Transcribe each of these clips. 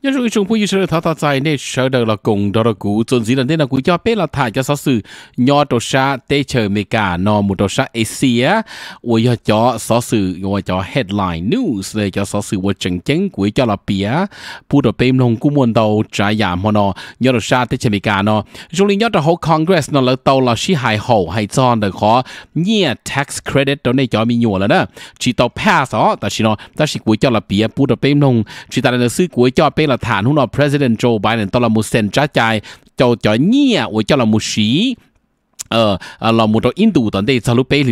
là cùng 要是中部一时他他在那时候了共到了股，总之了那那股价变了，他就说是要多少得 chờ mấy cả nó một đồ sa Asia, tôi cho cho sở sự tôi cho headline news để cho sở sự tôi chỉnh chỉnh của cho là bia, bu đồ bên nông cú muốn đầu trái giảm mà nó nhớ đồ sa để chờ mấy cả nó, rồi nhớ đồ hậu Congress nó là tàu là sĩ hài hậu hay cho được khó nhẹ tax credit đó này cho mình nhiều là nè chỉ tàu pass đó, ta chỉ nó ta chỉ của cho là bia bu đồ bên nông chỉ ta là sư của cho bên là thản hôm nọ President Joe Biden tao là một sen trả chạy cho cho nhia của cho là một sĩ ờ là một trong Ấn Độ tận đây sau lúc bé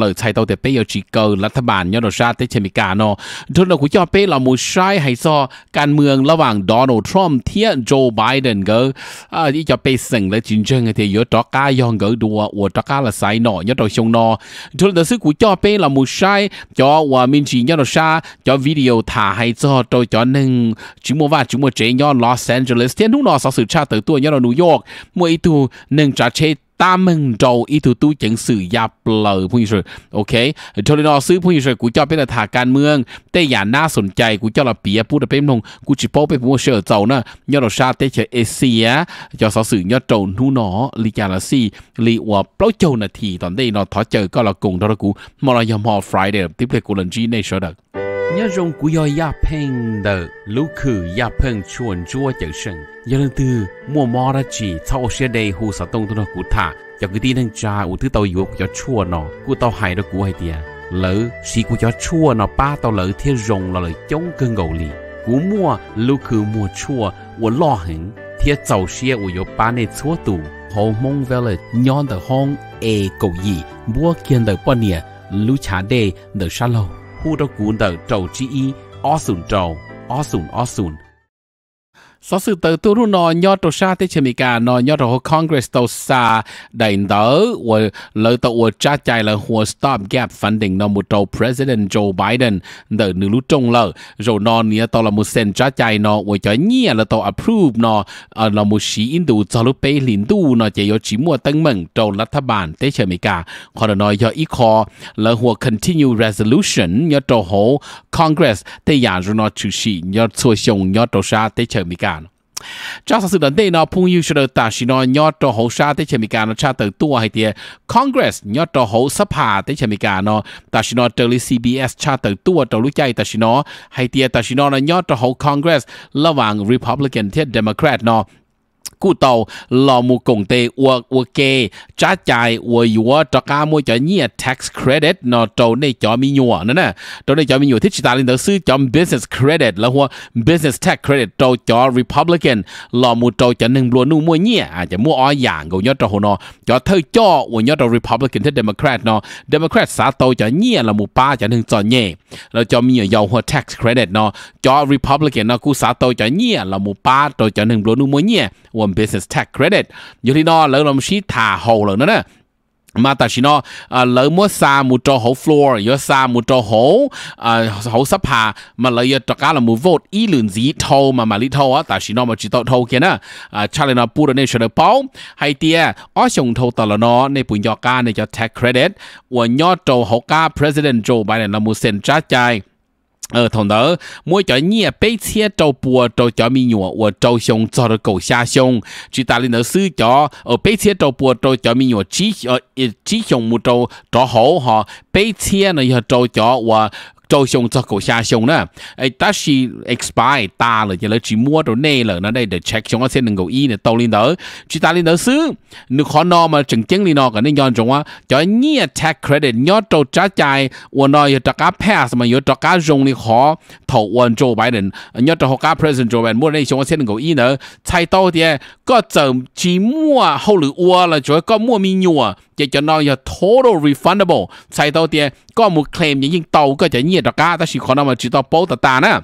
là chạy tàu để bé ở chỉ cầu là thằng bạn nhớ nó ra tới trên cả nó thôi nó cũng cho bé là một sai hay so can mương là vàng Donald Trump thiết Joe Biden cơ à đi cho bé sừng là chính chân thì yếu đó cá yon cơ đùa của đó cá là sai nọ nhớ đó xong nọ thôi nó sức cũng cho bé là một sai cho và mình chỉ nhớ nó cho video thả hay so tôi cho nên chúng mua và chúng mua chế nhớ Los Angeles thiên lúc nó sau sự tra tới tuổi nhớ nó New York mỗi tu nên trả chế ตามงโจอ他ู做一จ都งสื่อยาเปล่าผู้ยิ่งโอเคโทรนอซื้อผู้ยิ่งกูจาเป็นอาการเมือง แต่อย่าน่าสนใจกูจเละเปียพูดเป็นลงกูจิโป้ไปพผู้เชื่อเจ้านะยอดชาติเฉเอเชียยอดสื่อยอดโจนูนอลีจาราซีลีอวบเปล่าโจนาทีตอนได้นอทอเจอ ก็ละกงทอรกูมรยมอฟรายเดย์ที่เพลกูลันจีในเชดัก nhớ rong của yo ya peng de lu khử ya peng chuan chua chở sân giờ lần tư mua mò ra chỉ sau xe đầy hồ sa tông tôi nó cụ thả cho cái tin đang cha u thứ tàu yếu cho chua nó cụ tàu hai đó cụ hai tiệt lỡ xì cụ cho chua nó ba tàu lỡ thiên rồng là lỡ chống cơn gầu lì cụ mua lu khử mua chua u lo hẳn thiên tàu xe u yếu ba này chua tù hồ mong về là nhon tờ hong e cầu gì mua kiên tờ bao nè lu cha đề tờ sa lâu 呼到鼓的肘之一，阿順肘，阿順阿順，số sự tự tu ru nho tổ sa tế chế mi nho tổ congress tổ sa đầy đỡ và lợi tổ cha chạy là hồ stop gap funding nò một tổ president Joe Biden đỡ nữ lũ trông lờ rồi nò nia tổ là một sen cha chạy nò và cho là tổ approve nò à, là một sĩ Indu cho lúc bê lính tu tăng mừng tổ lát tháp bàn tế còn nò do ít khó là hồ continue resolution nho tổ hồ congress tế giả rồi nò chủ sĩ nho xua xông nho tổ sa tế chế จากสื่อดันเดนอพุ่งยูชดตาชินอยอดตัวหูชาติเชมิการนชาเติตัวให้เตียคอนเกรสยอดตัวหูสภาติเชมิการนอตาชินอเตอร์ลิซีบีเอสชาเติตัวตัวลูกใจตาชินอให้เตียตาชินอนยอดตัวหูคอนเกรสระหว่างรีพับลิกันเทียเดโมแครตนอ cụ tàu lò mù cùng tê ua ua kê trả chạy ua ua cho cả mua cho nhia tax credit nó trâu này cho mi nhua nữa nè trâu này cho mi nhua thích ta lên đầu sư cho business credit là hoa business tax credit trâu cho republican lò mù trâu cho nâng lúa nu mua nhia à cho mua ở dạng của nhớ trâu hồ nó cho thơ cho ua nhớ trâu republican thích democrat nó democrat xã tàu cho nhia là mù ba cho nâng cho nhẹ là cho mi nhua hoa tax credit nó cho republican nó cú xã tàu cho nhia là mù ba trâu cho nâng lúa nu mua nhia gồm business tax credit như thế nó lỡ làm chi thả hồ lỡ nữa nè mà ta chỉ nó à, lấy mua xa mua cho hồ floor yếu xa mua cho hồ, hồ sắp hà mà lỡ yếu tất cả là mua vote ý lượng gì thâu mà mà lý thâu á ta chỉ nó mà chỉ tao thâu kia nè cha nên nó bù nên cho được bao hay tia ở à, trong thâu tao là nó nên bùn cho ca nên cho tax credit và nhớ cho hồ cá, president Joe Biden là mua sen trái trái 呃，同的，莫叫你被切招波招叫米鸟，我招凶招的狗下凶，去打理的手脚，呃，被切招波招叫米鸟，只呃只凶木招招好哈，被切呢要招叫我做上做个下上呢，诶，但是 expire 大了，就来只摸到内了，那那得 check 上我才能够一呢，到领导，去打领导是，你看那嘛，正经里那个你讲中啊，叫你 tax credit，你要做加债，我那要大家 pass 嘛，要大家用的好，投完做白人，你要大家 present 做白人，摸那上我才能够一呢，猜到的，个整只摸后头我了，就个摸咪牛啊，就叫那要 total refundable，猜到的，个冇 claim 已经到个就你。nhiệt đó cả ta chỉ có nào mà chỉ tao bố ta ta nè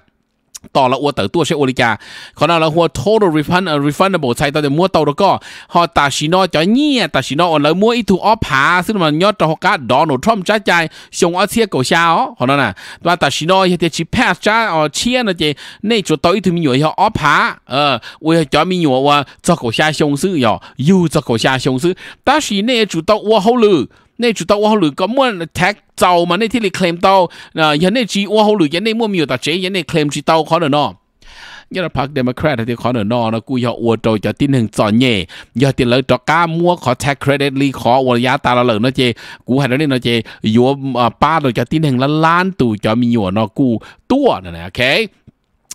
ต่อละอวเต๋อตัวเชโอริกาขอนาละหัว total refund refundable ใช้ตอนเดมัวเตาแล้วก็ฮอตาชิโนจอยเนี่ยตาชิโนอ่อนเลยมัวอีถูออผาซึ่งมันยอดตะฮอกาดอนโนทรอมจ้าใจชงอาเชียเก่าชาอ๋อขอนาน่ะว่าตาชิโนเฮเตชิแพสจ้าอ๋อเชียนะเจในจุดต่ออีถูมีหน่วยฮอออผาเออเว้ยจอยมีหน่วยว่าจะเก่าชาชงซื้อหยออยู่จะเก่าชาชงซื้อตาชิเนจุดต่ออัวเขาลือ那主到我好累，咁我 tag 走嘛，那天你 claim 到，啊，人哋只我好累，人哋冇苗，但係人哋 claim 只到可能咯。ยาพักเดโมแครตที่ขอหนอนอกูยาอวดโดยจะติ้นหนึ่งจอนเย่ยาติเลยจอก้ามัวขอแท็กเครดิตลีขอวนยาตาเราเหลยานะเจกูให้เรานี่นะเจยัวป้าโดยจะติ้นหนึ่งล้านล้านตู่จะมีอยู่นอกูตัวนะนะโอเค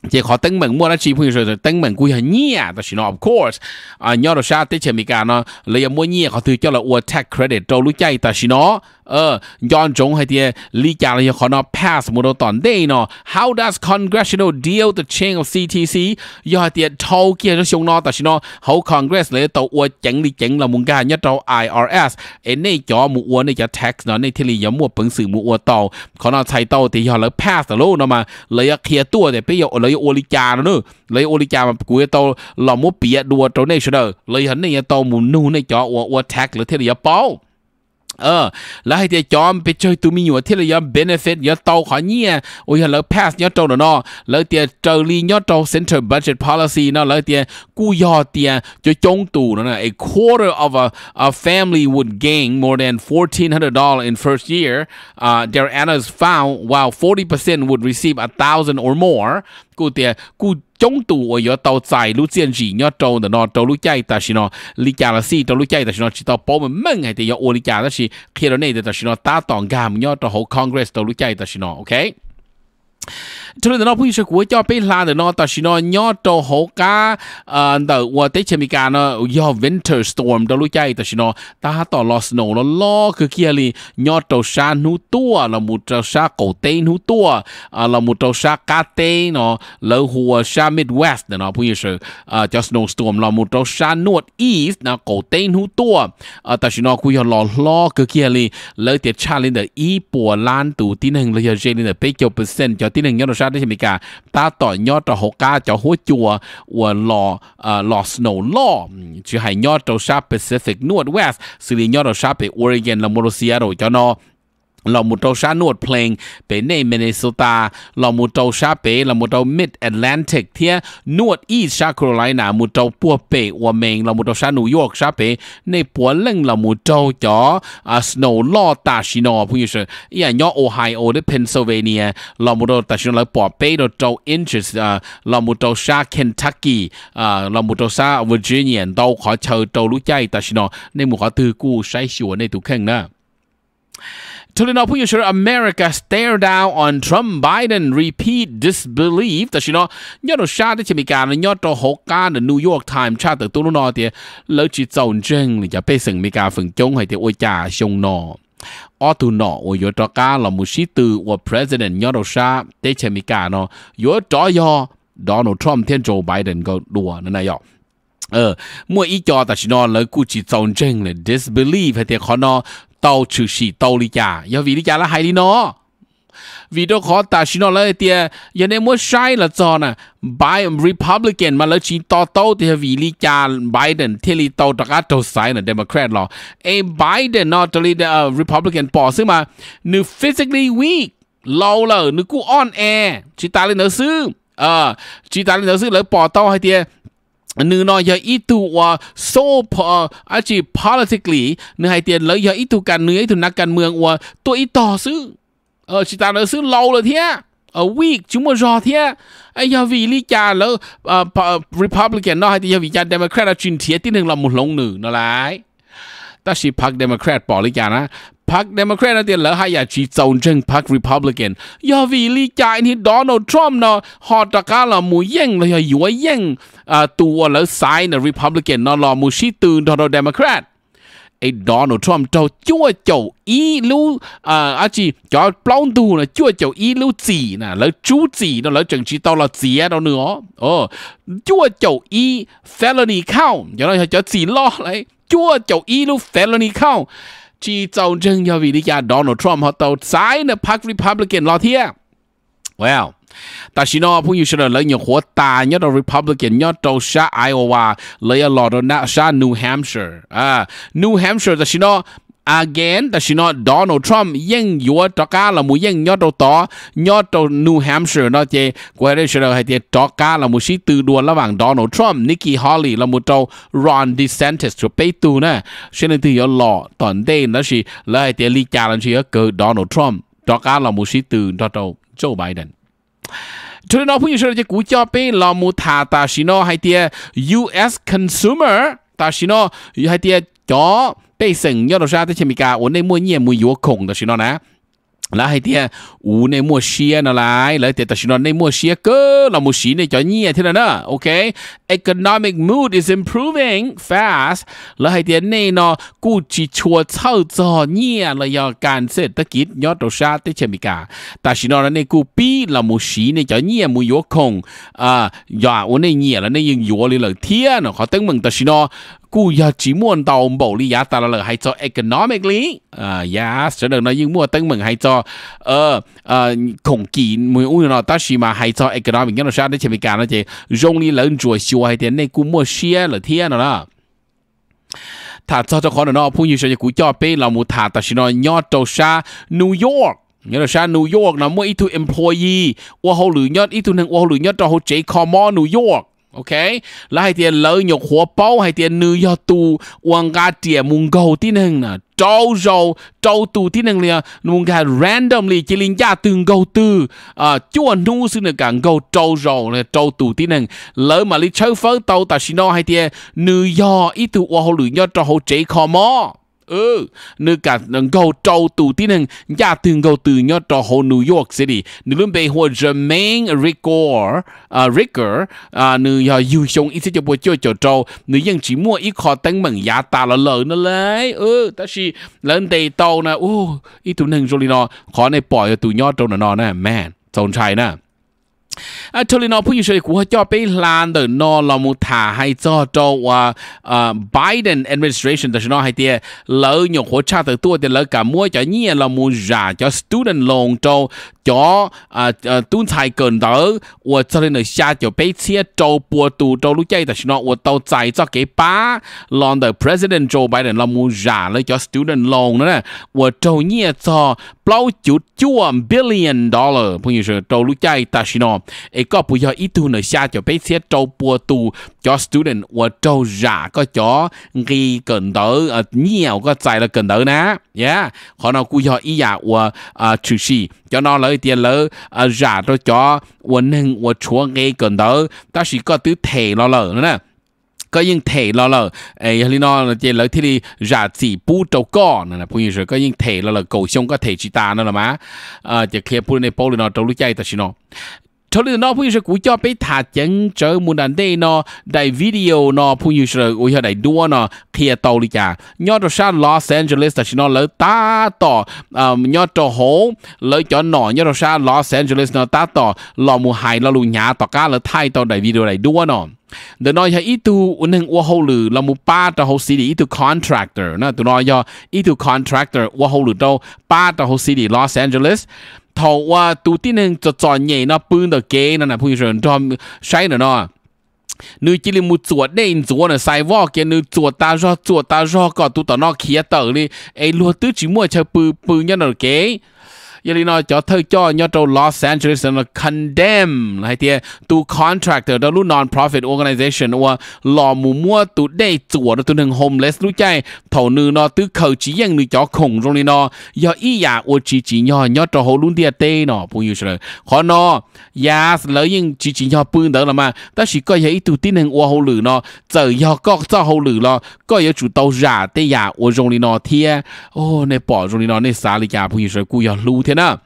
chỉ khó tăng mừng mua nó chỉ phải rồi tăng mừng cuối hàng nhia đó là of course à nhau đó tới chừng mình cả nó lấy mua nhia họ thứ cho là ua tax credit cho lúc chạy ta chỉ nó ờ yon jong hay tia li kia khó nó pass một đầu đây nó how does congressional deal the chain of CTC yo hay tia thâu nó ta xin nó hậu congress lấy tàu uo chẳng đi chẳng là muốn ga nhất tàu IRS em này cho mu này cho tax nó này thì li mua bằng sự mu tàu khó nó chạy thì yo lấy pass luôn nó mà lấy kia tua để bây giờ lấy uo li kia nó nữa lấy uo li kia mà cuối tàu là mua bịa đua tàu này lấy hắn này tàu mu nu này cho uo uo tax lấy thì li yếm ờ là hay thì chọn bị chơi tụi mình nhớ thế là nhớ benefit nhớ tàu khỏi nhỉ ôi là pass nhớ trâu nó là thì trợ lý nhớ trâu central budget policy nó là thì cú yo thì cho chống tù nó a quarter of a, family would gain more than fourteen hundred dollars in first year their analysts found while forty percent would receive a thousand or more cô tiề cô chống tụ ở giữa tàu dài lúc chiến gì nhớ trâu để nó trâu lúc chạy ta xin nó lý cha là si trâu lúc chạy ta xin nó chỉ tàu bom mình mừng hay thì do ô lý cha là si khi đó này ta xin nó ta tòng gam nhớ trâu hậu congress trâu lúc chạy ta xin nó ok ทุกท่านผู้ชมกูจะเป็นลาเดนอตัชินอยอดโตโฮกาเอ่อเดอวัตเชมกานอยอดวินเทอร์สตอร์มดลุใจตัชินอตาต่อลอสโนลลอคือเกียรียอดโตชานูตัวเรามุตชาโกเตนหูตัว เรามุตชากาเตนอเล้วหัวชาเมดเวสต์เนาะผู้ชมเอ่อจัสโนสตอร์มเรามุตชานวดอีสต์นะโกเตนหูตัวเอ่อตชินอคุยหลอลอคือเกียรีเล้วเดชาลินเดอีปัวลานตูที่หนึ่งเลยจะเจนเดอเปเกียวเปอร์เซ็นต์จะ tí nâng nhớ nó ra đấy cả ta tỏi nhớ cho hồ ca cho hồ chùa của lò ờ, lò snow ừ, Pacific Northwest xử lý nhớ Oregon là Montreal rồi cho เราหมุดเอาชาโนดเพลงไปในเมเนโซตา เราหมุดเอาชาเป เราหมุดเอามิดแอตแลนติกเทียนวดอีชาโครไลนาหมุดเอาปัวเปวเมงเราหมุดเอาชานิวยอร์กชาเป ในปัวเล่งเราหมุดเอาจออาสโนลอตาชินอพูดอยู่เชอย่างย่อโอไฮโอหรือเพนซิลเวเนีย เราหมุดเอาตาชินแเราปัวเปเราเอาอินชิสเราหมุดเอาชาเคนทักกี้เราหมุดเอาชาเวอร์จิเนียเราขอเชิญเรารู้ใจตาชินอในหมู่ขอตือกู้ใช้ชัวในตุกแข่งนะ Tulina Puyushir America stare down on Trump Biden repeat disbelief ta shino nyo no shot de chimika no nyo to hoka the New York Times cha tự tu no tie lơ chi zon jeng li ja pe seng mika phừng chong hay tie oi cha shong no o tu no o yo to ka lo mu shi tu o president nyo no sha te chimika no yo to yo Donald Trump thiên Joe Biden go đùa nữa này yo ờ, เออมื่ออีจอแต่ชินอนเลยกูจีจองเจงเลย disbelief ให้เตียขอนอ tàu chữ sĩ tàu lý cha do vì lý cha là hay đi nó vì đó khó ta chỉ nó là tia giờ nên muốn sai là cho nè bài Republican mà lấy chỉ to to thì vì lý cha Biden thì lý to đặc á đầu sai là Democrat lo a Biden nó cho lý ờ, Republican bỏ xứ mà nữ physically weak lâu là nữ cú on air chỉ ta lên nữa xứ à ờ, chỉ ta lên nữa xứ lấy bỏ to hay tia นือนอยอีตูว่าโซพออาจี politically เนื้อหาเตียนเลยยอีตูกันเนื้อไอตุนักการเมืองอว่าตัวอีต่อซื้อเออชิตาเนอซื้อเราเลยเทียเออวีกจุ่มรอเทียไอยาวีลีจาแล้วเออ republican นอยเตียนยาวีจาเดโมแครตจินเทียที่หนึ่งเราหมุนลงหนึ่งนั่นหละแต่สิพักเดโมแครตบอลีจานะพรรคเดโมแครตนั่นเองเหรอให้อยากชี้เจ้าเจ้งพรรครีพับลิกันยาวีลีจ่ายนี่โดนัลด์ทรัมป์เนาะฮอตกาลามูเย่งเลยอยู่ว่าเย่งตัวแล้วซ้ายนะรีพับลิกันนอลอมูชี้ตื่นโดนัลด์เดโมแครตไอ้โดนัลด์ทรัมป์เจ้าจ้วเจ้าอีลูอ่าอาจีจอปล้องดูนะจ้วเจ้าอีลูจีนะแล้วจู้จีนะแล้วจังชีตอละเสียเราเนื้อเออจ้วเจ้าอีเฟลนี่เข้าอย่างเราจะจีล้อเลยรจ้วเจ้าอีลูเฟลนี่เข้า chỉ châu chân cho vị lý do Donald Trump họ tàu trái là Park Republican lo thiê well 但是呢，朋友说了，人家火大，人家 Republican，人家州下 Iowa，人家落到那下 New Hampshire à, New Hampshire 但是呢。again ta xin nó Donald Trump yên yếu cho cá là mu yên nhớ đâu to nhớ đâu New Hampshire nó chơi qua đây sẽ là hay chơi cho cá là mu sĩ từ đua là bằng Donald Trump Nikki Haley là mu trâu Ron DeSantis cho bê tu nè xin là từ yếu lọ toàn đây nó chỉ là hay chơi lý cha là chỉ cờ Donald Trump cho cá là mu sĩ từ cho đâu Joe Biden cho nên nói, cũng như sẽ là cú cho bê là mu thả ta xin nó hay chơi US consumer ta xin nó hay chơi cho 被省要的啥的前面噶，我那么也没有空的是那呢。là hay thế u này mua xe nó lại lại tiền tài nó này mua xe cơ là mua xe này cho nhẹ thế nào ok economic mood is improving fast là hay thế này nó cú chua thao cho nhẹ là do can sẽ tất kít đồ sa tới chơi mi cả ta chỉ nó này cú pi là mua xe này cho nhẹ mua yếu không à giờ u này nhẹ là này dùng yếu lý lợi thiên nó họ tăng mừng ta chỉ nó กูอยากจีม่วนตอมบ่ลียาตาละให้จอ economically อ่ายาเสนอนะยิงมั่วตั้งมึงให้จอเออเอ่อคงกีนมืออุ้ยเนาะตาชิมาให้จอ economic เนาะชาได้เชมิการนะเจรงนี้เลินจัวชัวให้เตียนในกูมั่วเชียหรือเทียนเนาะถ้าเจ้าเจ้าของเนาะผู้อยู่เฉยกูจ่อเป้เราหมู่ถาตาชินอยอดโจชานิวยอร์กเนี่ยเราชานิวยอร์กนะมั่วอีทู employee ว่าเขาหรือยอดอีทูหนึ่งว่าเขาหรือยอดจอเขาเจคอมอนิวยอร์ก ok là tiền lợi nhục hoa bao hay tiền nữ yo tu uang ga tiền mung gầu tí nưng nè trâu râu trâu tu tí nưng liền mung ga randomly chỉ linh gia từng gầu tư à chúa nu xin được cả gầu trâu râu là trâu tu tí nưng lỡ mà lý chơi phớ tàu ta xin nó hay tiền nữ yo ít tu hoa hồ lửa yo trâu hồ chế khó mò ừ nữ cả gầu trâu tù tí nâng gia từng gầu từ nhớ trò hồ New York City nữ luôn bề hồ Jermaine Ricker à Ricker yêu sống ít cho bố cho trâu nữ dân chỉ mua ít khó tăng mừng giá ta là nó lấy ừ ta chỉ lên đây nè ô ít tụ nâng rồi khó này bỏ tụ nhớ trâu nó nè man สนใจนะ à cho nên của cho bé lan từ nó là hay cho cho à, à Biden administration từ nó hay tiề lỡ nhiều hỗ trợ từ tua thì lỡ cả mua cho nhẹ là mua giả cho student loan cho cho à, à, tuân tài cần đỡ và cho nên là cho bé chia cho bùa tù cho lúc chơi từ nó và tàu chạy cho cái ba lon president Joe Biden là mua giả lấy cho student loan nữa và cho nhẹ cho bao chục chua billion dollar phụ nữ cho lúc chơi từ nó 哦，诶，个不要一度呢下就被些周波度叫 student 我周啥个叫给跟到呃鸟个在了跟到呢，yeah，可能故要一呀我啊出去叫那了一点了啊啥都叫我能我出给跟到，但是个都退了了呢。ก็ยิ่งเทเราเราเอ้ยลีนอเจเลที่ลีราจีปูเจ้าก้อนนะผู้ยิ่งสก็ยิ่งเทเราเราเกาชงก็เทจิตานั่นแหละมั้ยเออจะเคลียร์พูดในโป๊ลีนอเจ้ารู้ใจแต่ชิโน cho nên nó bây giờ cũng cho bé thả chân trở muốn đàn đây nó đại video nó bây giờ bây giờ đại đua nó kia tàu đi cả nhớ cho sao Los Angeles là nó lỡ ta tỏ nhớ cho hố lỡ cho nó nhớ cho sao Los Angeles nó ta tỏ lò mù hài lò lù nhà tỏ cá lỡ thay tàu đại video đại đua nó để nói cho ít tu uốn hình uo hậu lử là một ba tờ hậu xí đi ít tu contractor nè tụi nói cho ít tu contractor uo hậu lử đâu ba tờ hậu xí đi Los Angeles 头啊，都啲人就做嘢呢，搬到街呢，那朋友说，做晒了呢。你这里没做，你做呢？晒我给你做大少，做大少个，都到那去到哩。哎，落地只么就搬搬人了给。giờ cho thơ cho nhớ trâu Los Angeles là condemn hay thì tu contractor đó lu non profit organization hoặc lò mù mua tu đây chùa đó tu nâng homeless lu chạy thầu nư nó tứ khẩu chỉ yang nư cho khủng trong giờ ý ô chỉ chỉ nhớ nhớ trâu hồ luôn địa tê nó bung yêu rồi khó nó ya lỡ nhưng chỉ chỉ nhớ bưng đó là mà ta chỉ coi vậy tu tin nâng ô hồ lử nó giờ giờ có cho hồ lử nó coi giờ chủ tàu giả tê ya ô trong đi ô này bỏ trong đi xả đi ya bung rồi cú giờ lu thế nữa yeah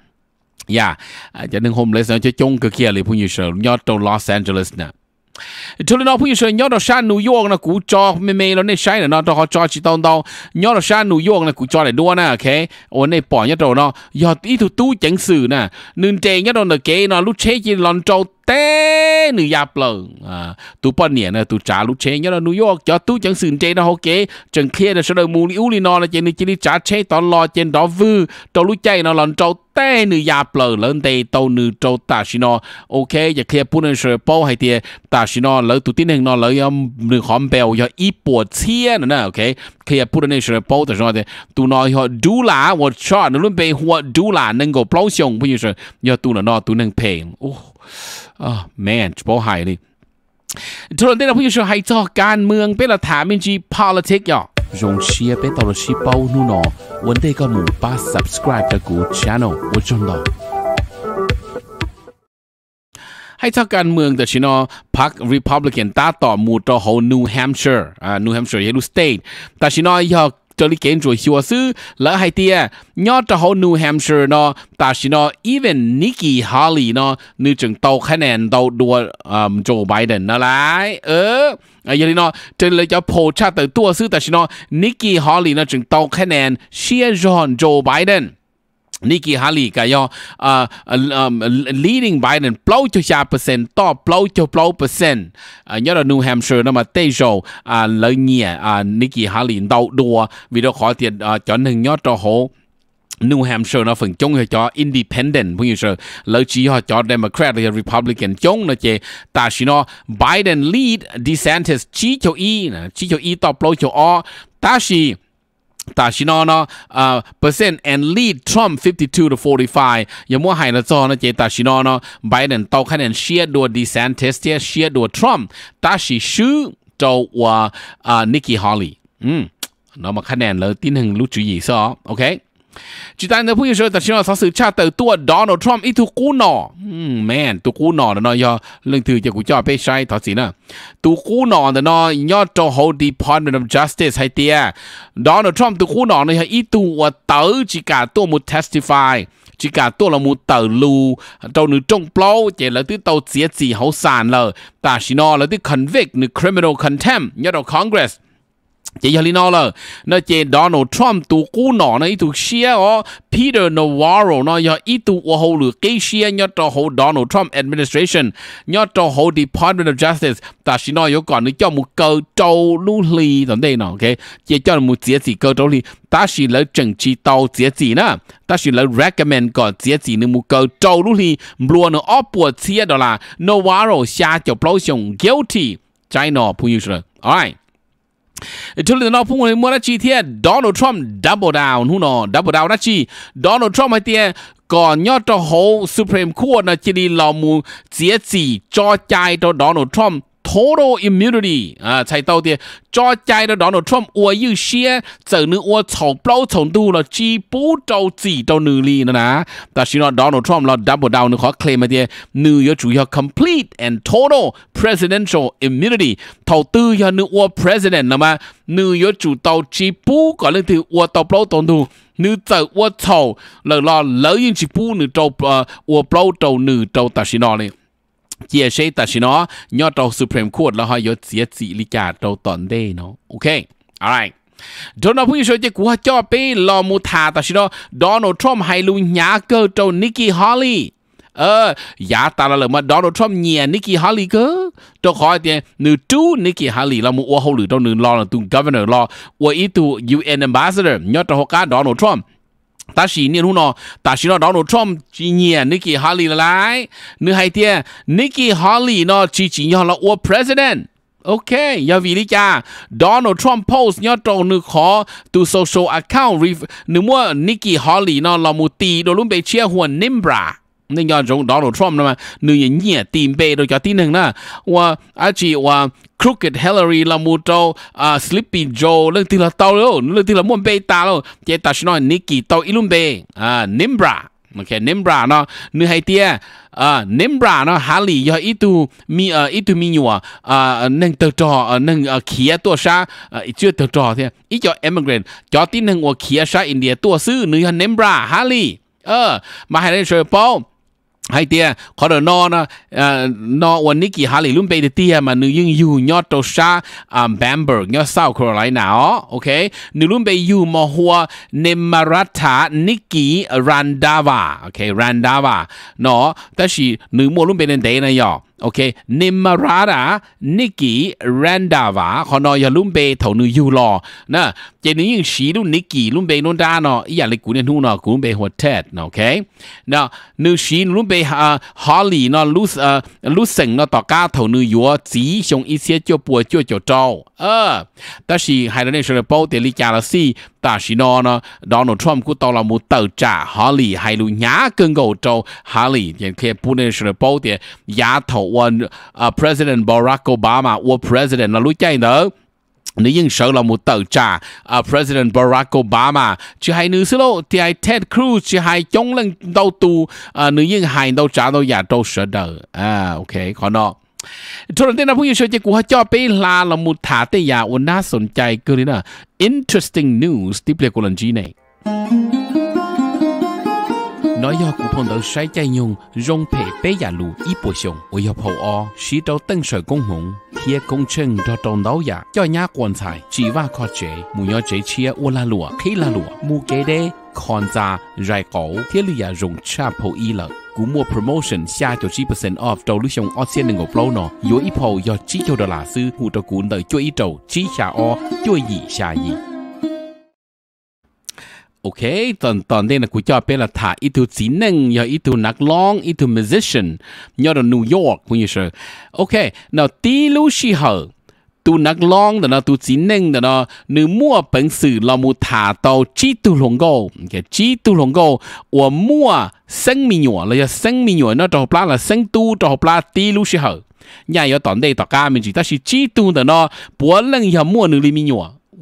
dạ, à, cho nên hôm lấy sao cho chung cái kia là phun như sờ nhớ trong Los Angeles nè cho nên nó phun như sờ nhớ trong sang New York nè, cú cho mê mê nó nên sai là nó cho họ cho chỉ tông tông, nhớ trong sang New York nè, cú cho lại đua nè ok ôn này bỏ nhớ trong nó giờ ít thu tu chẳng xử nè nên trẻ nhớ trong là kế nó lúc chế chỉ lon trâu té nữ ya bờ à tu bao nhiêu nè tu trả lúc che nhớ là New York cho tu chẳng sừng chế đó ok chẳng kia là sờ đó mù đi u li nó là trên chỉ đi trả chế tao lo trên đó vư tao lúc chạy nó lần trâu té nữ ya bờ lớn tê tao nữ trâu ta xin nó ok giờ kia bún nên sờ bao hai tiề ta xin nó lỡ tu tin hàng nó lỡ em um, nữ khom bèo giờ ít bùa chia nữa nè ok kia bún nên sờ bao ta xin nó tu nói họ đủ là một shot nó luôn bị họ du la nên go bao xong bây giờ giờ tu nó nó tu nên phèn oh oh man ปอหายเลยทุกคนได้รับผู้ชมให้จอการเมืองเป็นหลักฐานมินจีพ o ลิติก s ย่อยงเชียเป็นตัวดชีพเปอาหนุนอวันเด็กก็มุ่งป้าสับสคร i b ตกกูช h a n ล e l วันจันทร์ดอกให้ทางการเมืองแต่ชินอพักรคพับลิกันตาต่อมูต่อโฮนิวแฮมเชอร์อ่านิวแฮมเชอร์เฮลูสเตทแต่ชินอยาก cho lý kiến rồi hiệu sư lỡ hai New Hampshire nó ta chỉ nó even Nikki Haley nó nữ trưởng tàu khả nền tàu đua um, Joe Biden nó lại ừ à giờ nó trên lấy cho phổ từ tua sư ta chỉ nó Nikki Haley nó trưởng tàu khả nền Sheer John Joe Biden Nikki Haley ka yo uh, leading Biden plau cho cha percent plau cho plau ờ, nhớ là New Hampshire nó mà tây rồi à, lợi nhẹ à, Nikki Haley đầu đùa vì đó khó tiền uh, nhớ cho New Hampshire nó phần chống cho Independent bây giờ lỡ chỉ họ cho Democrat hay Republican chống nó chế ta chỉ nó Biden lead DeSantis chỉ cho y e, chỉ cho y to plau cho o ta chỉ ตา t a s อ i n o uh, p e นต์แอนด์ลีดทรัมป์52 45ยังมั่วหายนะจอนะเจตาชินอนะไบเดนเต้าคะแนนเชียดัวดีแซนเทสเทียเชียดัวทรัมป์ตาชิชื่อเจ้าว่านิกกี้ฮอลลี่ อืม เนาะมาคะแนนเลยตีหนึ่งลูกจุยซอโอเคจิตใจเนผู้ยิ่งเชแต่ชีวิตสังสือชาติตัวดอนัลด์ทรัมป์อีทุกูหนอแมนตุกูหนอเนาะยอเรื่องถือจะกูจอไปใช้ทอสินะตุกูหนอเนาะยอโจโฮดีพอนเป็นจัสติสไฮเตียดอนัลด์ทรัมป์ตุกูหนอเนาะอีตัวเตอร์จิกาตัวมุทเทสติฟายจิกาตัวละมุเตอร์ลูเจ้าหนึ่งจงเปล่อเจริญที่เตาเสียสีเขาสานเลยแต่ชีนอแล้วที่คอนวกหนึ่งคริมินอลคอนเทมยอดของคอนเกรส chỉ cho lý nói là nó chỉ Donald Trump tụ cú nọ nó ít tụ xia ó Peter Navarro nó do ít tụ ô hậu lửa cái xia nhớ cho hậu Donald Trump administration nhớ cho hậu Department of Justice ta xin nói yếu còn nó cho một cơ Châu lưu ly, tận đây nọ ok chỉ cho một dĩa gì cơ trâu ly, ta xin lấy chứng chỉ tàu dĩa gì nè ta xin lấy recommend còn dĩa gì nữa một cơ Châu lưu ly, luôn nó ốp bùa chia đó là Navarro xa cho blow guilty China phu yêu rồi alright chúng nên nói phung hồi mua chi thế Donald Trump double down hú nó double down đó chi Donald Trump hay thế còn nhớ cho hồ Supreme Court là chỉ đi lò mù chỉ chỉ cho trai cho Donald Trump total immunity 啊，才到的。再加到 à, Donald Trump，我有些走呢，我从不从度了，几不着急到努力了呢。但是呢，Donald Trump 了 double down 呢，好 claim 的，纽约主要 complete and total presidential immunity，头 tư 要呢我 president 了嘛，纽约主到几不搞了的，我到不从度。nữ tờ ô thầu là lo lỡ những chỉ bu nữ trâu ô ờ, bao trâu nữ trâu ta xin nói เจียเชตัชินอยอดเราสุพรีมคูดแล้วฮอยอดเสียสิลิกาเราตอนเด้เนาะโอเค alright จนเราพูดช่วยจะกูว่าจ่อไปลอมูทาตัชินอดอนอทรอมไฮลุญยาเกอร์เจ้านิกกี้ฮอลลี่เออยาตาละเลยมาดอนอทรอมเนียนิกกี้ฮอลลี่เกอร์เจ้าขอเตียนูจูนิกกี้ฮอลลี่เรามูอัวเขาหรือเจ้าหนึ่งรอหนึ่งตุงกัฟเวอร์รออัวอีตูยูเอ็นแอมบาสเดอร์ยอดตะหกาดอนอทรอม ta chỉ niệm hú nó ta chỉ nó đó nó trong chỉ nhiên nít lại nữa hay tia nít kỳ hà lì chỉ chỉ nhau là ô president ok giờ vì lý cha Donald Trump post nhớ trâu nữ khó từ social account nữ mua Nikki Haley nó là một tỷ đô luôn bị chia huồn nimbra nên do Donald Trump mà nữ nhân nhẹ tìm bê đồ cho tin hằng nè và à chỉ Crooked Hillary là một trâu à, Sleepy Joe lần tin là tao luôn lần tin là muốn bê ta luôn chỉ ta Nikki tao ít luôn à, Nimbra ok Nimbra nó nữ hay tia à, Nimbra nó hà lì ít tu mi à ít tu mi nhua à nâng tờ trò nâng khía tua sa chưa tờ trò thế ít cho immigrant cho tin hằng của khía sa India tua sư nữ Nimbra hà lì เออมาให้ได้ช่วยป้อง ờ, hai tia khó đỡ no nó no วันนี้กี่ hà lì luôn bây tia mà nữ yung yu nhớ tổ sa Bamberg nhớ South Carolina ok nữ luôn bây yu mà hoa Nemarata Nikki Randava ok Randava nó ta chỉ nữ mua luôn bây đến đấy này nhở ok nimarada niki randava họ nói giờ luôn yêu lo nè chỉ những những luôn niki luôn bê nôn ra nó lịch của nên hú nó cũng bê tết nó nè nữ sĩ luôn bê họ lì nó lúc lúc sinh nó tỏ cá thầu nữ yêu chỉ trong bùa cho cho trâu ờ hai đứa này sẽ bao tiền lý trả là gì ta chỉ nó nó Donald Trump cũng tao là một tờ trả hà lì hay lu nhá cưng gầu trâu hà lì thì khi Bundesrat bảo thì nhà thầu quân à, President Barack Obama của President là lũ chạy nữa nữ dân sợ là một tờ trà uh, President Barack Obama chứ hai nữ xí lộ thì hai Ted Cruz chứ hai chống lên đầu tù uh, nữ dân hai đâu trả đâu giả đâu sợ đỡ à ok khó nọ 저는 때나 보기 쇼제 구하죠 베라 너무 다때야 오나 손자이 그리나 interesting news 디플레 고런 지네 nói do cụ phong tử sai chay nhung rong phê bé già lù ít bồi sông ôi hợp hậu o sĩ trâu tân sợi công hùng công chân cho tròn đấu giả cho nhá quan tài chỉ va khó chế mù chế chia ô la lụa la lụa mù kế đê còn già rải cổ thiết lụa dùng cha phổ y lợi cú mua promotion xa cho 10% off trâu lúc xong off xe ngọc lâu nọ yếu ít hồ do trí cho đô la sư hù trâu cú đợi cho ít trâu trí xa o cho gì xa gì ok tuần tuần đây là cú cho bé là thả ít tu chỉ năng giờ ít tu nạc long ít tu musician nhờ là New York cũng như thế ok nào tí lưu xí hở tu nắc long đó nó tu chỉ nâng đó nó nếu mua bản sự là mu thả tàu chỉ tu lồng cái chỉ tu lồng gô mua sinh mi nhựa là sinh mi nhựa nó trò plá sinh tu trò plá ti lu nhà yếu tòn đây tọt ca mình chỉ ta chỉ chỉ tu nó bữa lần giờ mua nửa li mi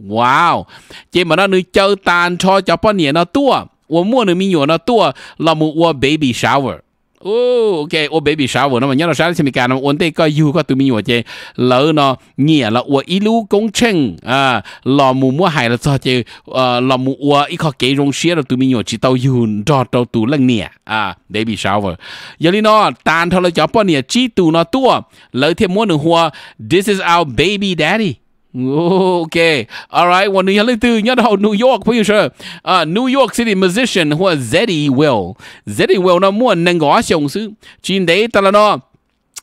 wow chỉ mà nó nửa chơi tàn cho cho bao nhiêu nó tua và mua nửa mi nhựa nó tua là mu và baby shower ô ok ô baby shower nó mà nhớ nó sáng xem cái nó ổn tê có yêu có tụi mình hoặc chơi lỡ nó nhẹ là ô ít công trình à lò mù mua hải là sao chơi ờ, lò mù ô ít khó kể rong xe là tụi mình hoặc chỉ tàu yêu cho tàu tụ lần nhẹ à baby shower giờ đi nó tan thôi là cho bọn chỉ tụ nó tua lỡ thêm muốn được this is our baby daddy Okay, all right. One nhà thứ nhớ đầu New York, phải chưa? À, New York City musician hoặc Zeddy Will. Zeddy Will nó muốn nâng gói xong sự. Chính đấy ta là nó.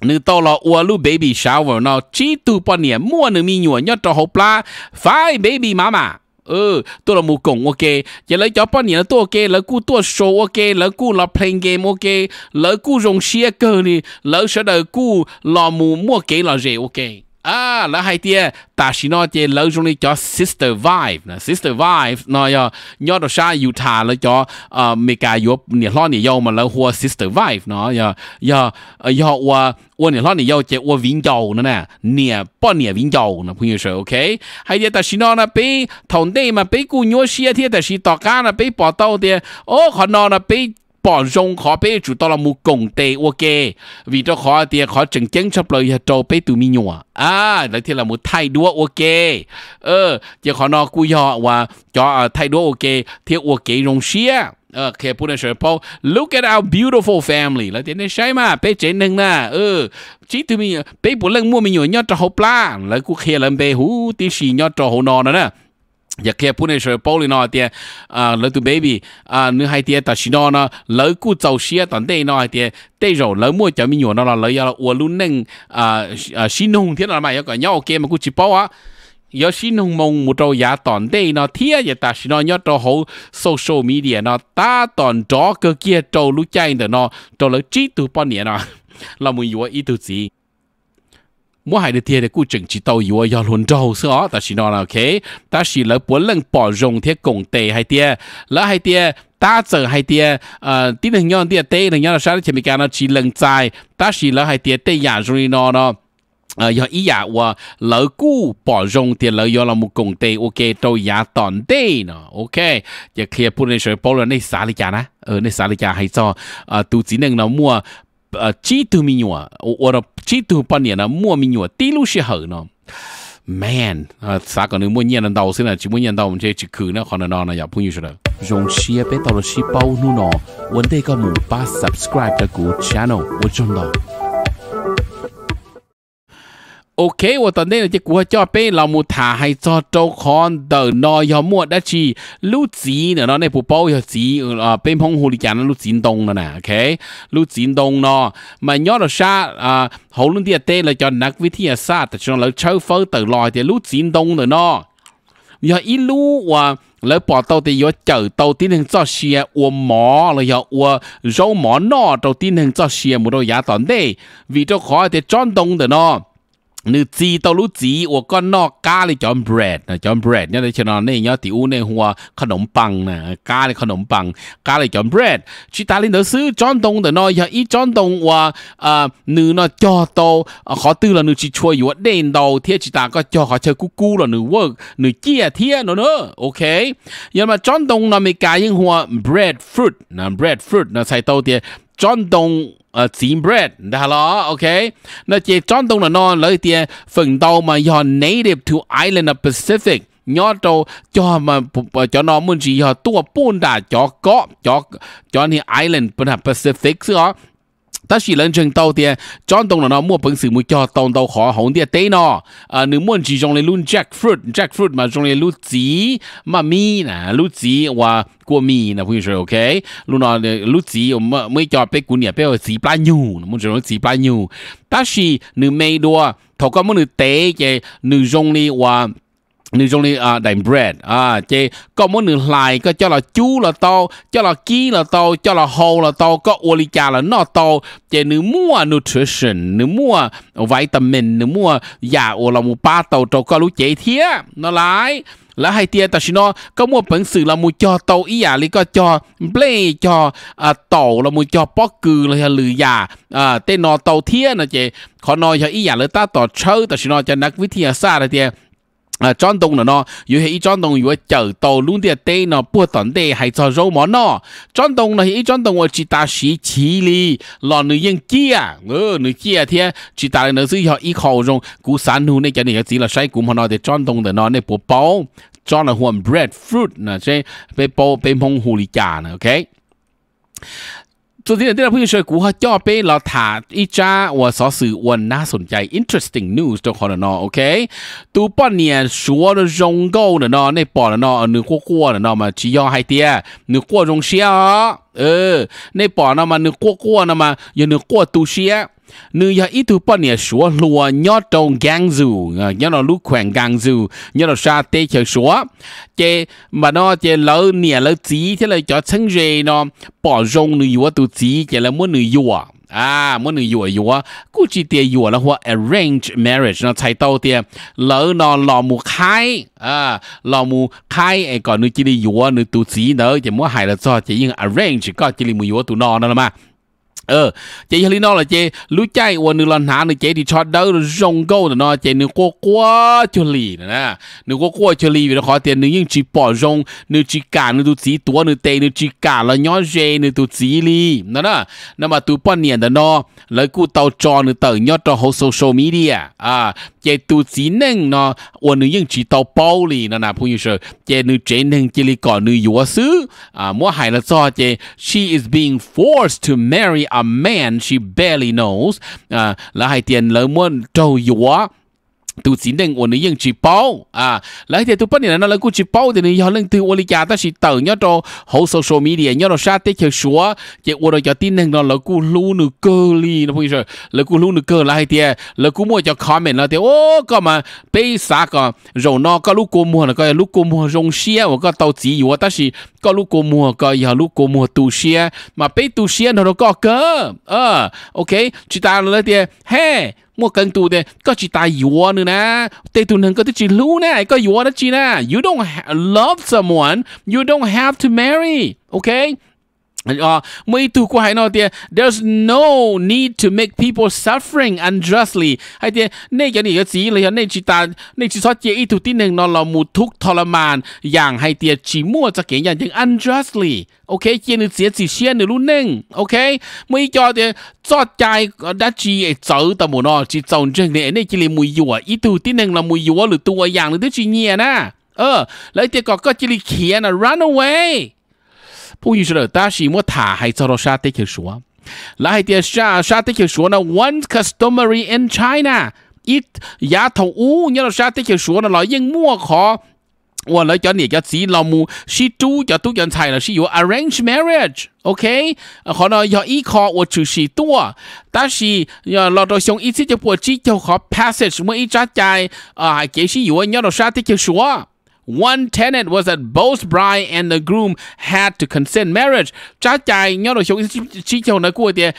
Nữ to là ua lu baby shower nó chỉ tu bao nhiêu mua nữ mi nhua nhớ cho hộp la. Phải baby mama. เออตัวเราหมูกงโอเคอย่าเลยจอป้อนเนี่ยตัวโอเคแล้วกูตัวโชว์โอเคแล้วกูเราเพลงเกมโอเคแล้วกูรงเชียร์เกอร์นี่แล้วเสด็จกูรอหมูมั่วเก๋รอเจโอเค ừ, à là hai tia ta chỉ nói chơi lâu trong này cho sister vibe sister vibe nó ờ, nhớ đồ sa Utah là cho ờ mấy cái yo nhiệt lo mà là hoa sister vibe nó yo yo yo hoa hoa nhiệt chơi hoa vĩnh châu nữa nè nhiệt bao nhiệt vĩnh châu nè 朋友说 OK hai tia ta chỉ nói là bị thằng đây mà bị cú nhớ xia thì ta chỉ tao cá là bị bỏ tao thì ô họ nói là bị bọn rong khó bé chủ to là một cổng tệ ok vì cho khó thì khó chừng chừng chấp lời cho bé tụi mi nhỏ à lại thì là một thay đua ok ờ thì khó nó cú họ và cho ờ, thay đua ok thì ok rong xia ờ khi bữa nay sẽ bảo look at our beautiful family là thế này sai mà bé chế nâng nè ờ ừ, chỉ tụi mình bé bữa lần mua mi nhỏ nhỏ cho hộp la lại cú khi làm bé hú tí xì nhỏ cho hộp nọ nữa nè giờ kia bữa nay rồi bao nó thì à lỡ tụi baby à nữ hai thì ta xin nó nó lỡ cú trâu xia tận đây nó thì đây rồi lỡ mua cho mình nhỏ nó là lỡ à, à, à, giờ là luôn nâng à xin hùng thế là mà giờ còn nhau ok mà cú chỉ á giờ xin hùng mong một trâu tận đây nó thía giờ ta xin nó nhớ trâu hậu social media nó ta tận chó cơ kia trâu lúc chạy được nó trâu lỡ chỉ bao nhiêu nó là mình vừa ý tụi mỗi hai đứa thiệt là cú chừng chỉ tàu yếu yếu luôn ok ta chỉ là bốn lần bỏ rồng thiệt cùng tệ hai tia lỡ hai tia ta giờ hai tia ờ tí nữa nhon tia tê nữa nhon là sao thì mình cái nó chỉ lần dài ta chỉ lỡ hai tia tê giả rồi nó ờ do ý giả và lỡ cú bỏ rong thì lỡ là một cùng tê ok tôi giả tòn tê nó ok giờ kia phụ nên sẽ bỏ lên này xả đi chả na ở này đi chả hay cho ờ tu chỉ nên nó mua 呃，几度米鸟，我我的几度半年了，莫米鸟，第六时候呢，man 啊，啥个呢？莫念到现在，只莫念到我们这几口呢，可能呢，也朋友说了，用西别到了西包路呢，我那个木巴 subscribe 的个 channel，我中了。ok của tuần đây là chỉ của cho bé là một thả hay cho trâu con đờ nó mua đã chi lú chỉ nữa nó này phụ bao giờ ừ, à bên phong hồ đi chán lú chỉ đông nữa nè ok lú chỉ đông nó mà nhớ là sa à hầu luôn thì đây là cho nạc viết à thì sa thì cho nó chơi phơi từ lòi thì lú chỉ đông nữa nó giờ ít lú và lỡ bỏ tàu thì giờ chở tàu tin hình cho xe à, ua mỏ là giờ ua rau mỏ nọ tàu tin hình cho xe à, một đôi giá tuần đây vì cho khó thì tròn đông nữa nó nữ chỉ tao lúc chỉ, tôi có nọ cá đi chọn bread, chọn bread, nhớ cho nó này nhớ tiểu này hoa, khăn nóng nè, cá đi khăn nóng băng, cá đi bread, chỉ ta lên đó xứ chọn đông để nó, giờ ít chọn đông hoa, à, nữ cho tao, à, họ tư là nữ chỉ chui vào đèn đầu, thế chỉ ta có cho họ chơi cú cú là nữ work, nữ chia thế nữa, ok, nhưng mà chọn đông nó mới cả những hoa bread fruit, nè bread fruit, nó xài tao thì chọn đông uh, team bread đó lo ok nó chỉ chọn tông là nó lấy tiền phần tàu mà do native to island of Pacific nhỏ trâu cho mà ờ, cho nó muốn gì họ tua bún đã cho có cho cho ni island bên Pacific xưa ta chỉ lần chân tàu tiền chọn tông là nó mua bằng sự mua cho tông tàu khó hồng tiền tây nó à nếu chỉ trong này luôn jackfruit jackfruit mà trong này lú chỉ mà nè lú chỉ và của mi nè quý vị ok luôn nó lú chỉ mới cho bé cún nhà bé chỉ ba nhu muốn chỉ nó chỉ ba nhu ta chỉ nếu mấy đùa thầu có muốn nữ tế cái nữ này và นี่ตรงนี้อ่าไดมเบรดอ่าเจก็มันหนึ่งลายก็เจ้าละจู้ละโตเจ้าละกี้ละโตเจ้าละโฮละโตก็โอลิกาละนอโตเจหนึ่งมั่วนูทริชั่นหนึ่งมั่ววิตามินหนึ่งมั่วยาโอลามูปาโตโตก็รู้เจเทียนอหลายแล้วไฮเตียแต่ชิโนก็มั่วเปิงสื่อละมูจอโตอีหยาลิก็จอเบลจออ่าโตละมูจอป๊อกกือเลยหรือยาอ่าเต้นอโตเทียนะเจขอนอยอีหยาเลยตาต่อเชอแต่ชิโนจะนักวิทยาศาสตร์เตีย à chọn đồng nữa nó yếu hệ chọn đồng yếu chờ tàu luôn đi tê nó bữa tận đây, hay cho rau món nó chọn đồng là hệ chọn đồng chỉ ta sĩ chỉ li lò nữ nhân kia ngơ nữ kia thì chỉ ta nữ sĩ họ y khẩu rong cú sản hữu này cho nên chỉ là sai cú mà nó để chọn đồng để nó này bộ bao chọn là bread fruit nè chứ bê bao bê mông hồ lý chả nè ok 昨天的电台朋友说，古话叫被老塔一家我所是我那存在 interesting news 都看了喏，OK，都半年说的融够了喏，那包了喏，你过过了喏嘛，只要还跌，你过中些啊，呃，那包那么你过过那么，有你过多些。nữ ya ít tu bọn nhà số lúa nhớ trong gang dù ờ, nhớ nó lúc khoảng gang dù nhớ nó sa tê chờ số chế mà nó chế lỡ nhà lỡ chỉ thế là cho chân rề nó bỏ rong nữ yếu tu chỉ chế là muốn nữ yếu à muốn nữ yếu yếu cũng chỉ tiền yếu là hoa arrange marriage nó chạy tàu tiền lỡ nó lò mù khai à lò mù khai ấy còn nữ chỉ đi yếu nữ tu chỉ nữa chế muốn hại là cho chế nhưng arrange có chỉ đi mù yếu tu nó nữa mà เออเจ๊ฮารินอ่ละเจ๊รู้ใจวันนึงหลอนหาหนึ่งเจ๊ที่ช็อตเดอร์รงโก้เนาะเจ๊นึงกัวกัวชลีนะนะนึงกัวกัวชลีอยู่นขอเตียนนึงยิ่งจีปอรงนึงจีการนึงตัสีตัวนึงเตยนึงจีการแล้วย้อนเจนึงตัสีลีนะนะนั่นมาตัวป้อนเนี่ยเนาะแล้วกูเตาจอนึงเตยย้อนจอโฮโซโซมีเดียอ่าเจ๊ตัวสีนึ่งเนาะวันนึงยิ่งจีเตาเป้าลีนะนะพูดอยิ่งเชื่อเจ๊นึงเจ๊นึงจจลีก่อนนึงอยู่วซื้ออ่ามัวหายละซ้อเจ๊ she is being forced to marry a man she barely knows. Uh, la hai tien le Do you yua tu chỉ nên ổn định dân chỉ bao à lấy thì tu bắt này nó lấy cú chỉ bao thì nó lên từ ổn định giá ta chỉ tờ nhớ cho hậu social media nhớ nó sát tết chơi số chỉ ổn định cho tin nên nó lấy cú lưu nửa cơ li nó bây giờ lấy cú lưu nửa cơ lại thì lấy cú mua cho comment là thì ô có mà bây xa có rồi nó có lúc cô mua là có lúc cô mua rong xe hoặc có tàu chỉ hoặc ta chỉ có lúc cô mua có giờ lúc cô mua tu xe mà bây tu xe nó có cơ à, ok chỉ ta lấy thì hey mua cần tù để có chỉ tài yếu nữa nè tê tù nâng có tới chỉ lú nè có yếu đó chỉ nè you don't love someone you don't have to marry okay Uh, mo itu ko hai no tia there's no need to make people suffering unjustly hay tia nei cho này chỉ là nei chỉ ta nei chỉ so chia ý tu tin nó là mu thúc thọ là màn yang hai tia chỉ mua cho cái yang yang unjustly ok chia nữ chia chỉ chia nữ luôn neng ok mấy cho tia cho trái ờ, đã chỉ ai chở ta mu nó chỉ chọn chân này nei chỉ là mu yua ý tu tin là mu yua lử tu yang lử tu chỉ nhẹ na ờ lấy tia có chỉ là kia na run away 不一是了，但是我他还遭到啥对口说，那还点啥啥对口说呢？One customary in China，一丫头乌，你要啥对口说呢？老英莫考。我来讲你个子老母，是主要都人才了，是有 arrange marriage，OK？可能要依靠我就是多，但是要老到上一次就不只就和 passage 么一扎在啊，其实有人要到啥的就说。One tenant was that both bride and the groom had to consent marriage. Cha chai nhau đồ chúng chỉ chồng nói của tiền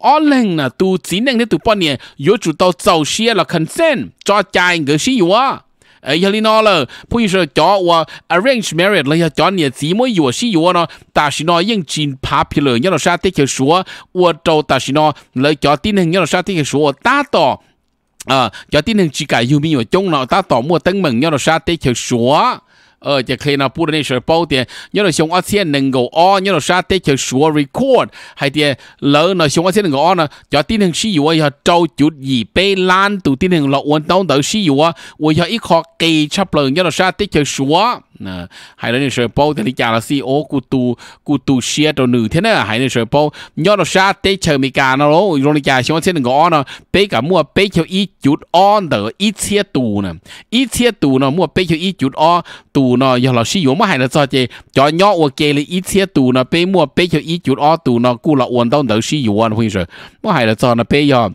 online là tu chỉ năng để tu bao nhiêu, yếu chủ tàu tàu xe là consent, cho chai người sĩ yếu à. เอ้ยลีนอเลยผู้ยิ่งจะจ่อว่า arrange marriage เลยจ่อเนี่ยจีมวยอยู่สิอยู่เนาะแต่สินอยิ่งจีนพาพิเลยเนี่ยเราชาติเขียวชัวว่าโจแต่สินอเลยจ่อตีหนึ่งเนี่ยเราชาติเขียวชัวตาต่อ ờ cho tin hưng chỉ cả yêu mi ở trong nó ta tỏ mua tấn mừng nhau nó sa tê chờ xóa ờ chỉ khi nào bút nên sẽ bao tiền nhớ là xong ác sen nâng gấu o nhớ là sa tê chờ xóa record hay tiền lỡ nó xong ác sen nâng gấu o nó cho tin hưng sử dụng ở Châu chuột gì bê lan tụ tin hưng lọ uốn tông tới sử dụng, ở ở ít khó kỳ chấp lời nhớ là sa tê chờ xóa 那还有那时候包在你家了是哦，古都古都写着哪天呢？还有那时候包，你要到啥得吃没干了喽？让你家想吃那个安呢，别个莫别就一九安的，一切度呢，一切度呢，莫别就一九安度呢，要老师有么还能做这？叫鸟我给了一切度呢，别莫别就一九安度呢，古老运动都是有安回事，我还能做呢别要。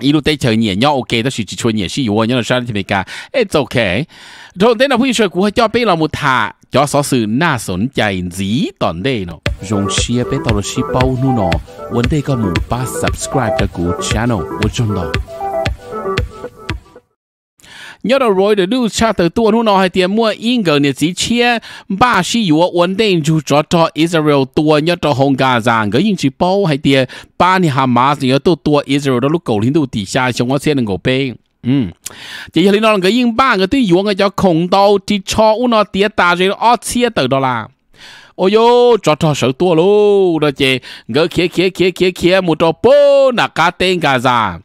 一路带成年，要 OK 的是只出年是有，你那啥子没干，It's OK。然后在那朋友圈过后，叫被老母他，叫说是那 son 在子当的呢。用事业被到了细胞 nu 呢，我那个母把 subscribe 的个 channel 我中了。nhớ đâu rồi để đưa cha từ tuần hôm nào hay tiền mua in gần nhiệt gì chia ba sĩ yếu ổn định chú cho cho Israel tua nhớ cho Hong Gà rằng cái những chỉ bao hay tiền ba ni Hamas nhớ tôi tua Israel đó lúc cầu liên đồ tỉ xa trong quá xe đừng cầu bê ừ chỉ là linh là cái những ba cái tuy yếu cái cho khổng đầu chỉ cho u nó tía ta rồi ở chia từ đó là ôi yo cho cho sợ tua luôn đó chị ngỡ kia kia kia kia kia một chỗ bố nà cá tên gà rằng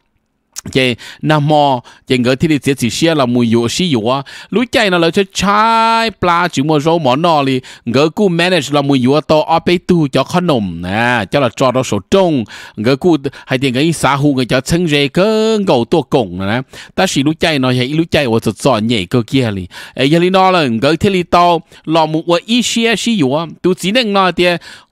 chị nam mô chị ngỡ thì đi tiết chỉ xe là mùi dụ xí dụ á lúi chạy nó là cho chai pla chữ mua rau mỏ nọ thì ngỡ cú manage là mùi dụ to ở bên tu cho khăn nồng nè à, cho là cho đó số trung ngỡ cú hay thì ngỡ xã hụ người cho chân rề cơ gầu tua cổng nè ta chỉ lúi chạy nó hay lúi chạy của sọt sọt nhảy cơ kia li ấy giờ nó là ngỡ thì đi to lò mù ở ít xe xí dụ á tu chỉ nên nói thì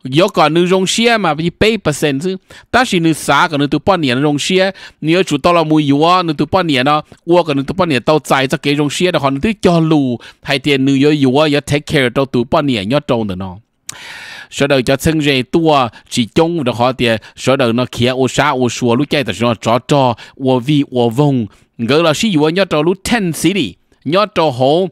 有个你用些嘛，一百 percent 是，但是你啥个你都半年用些，你要做到了没有啊？你都半年啊，我个你都半年到在这给用些的话，你都交路，还得你要有啊，要 take care 到都半年要中的呢。sau đó cho sinh ra tua chỉ chung được họ thì sau đó nó kia ô sa ô xua lúc chạy thì nó chó cho ô vi ô vùng gọi là sử dụng nhớ cho lúc ten city nhớ cho hậu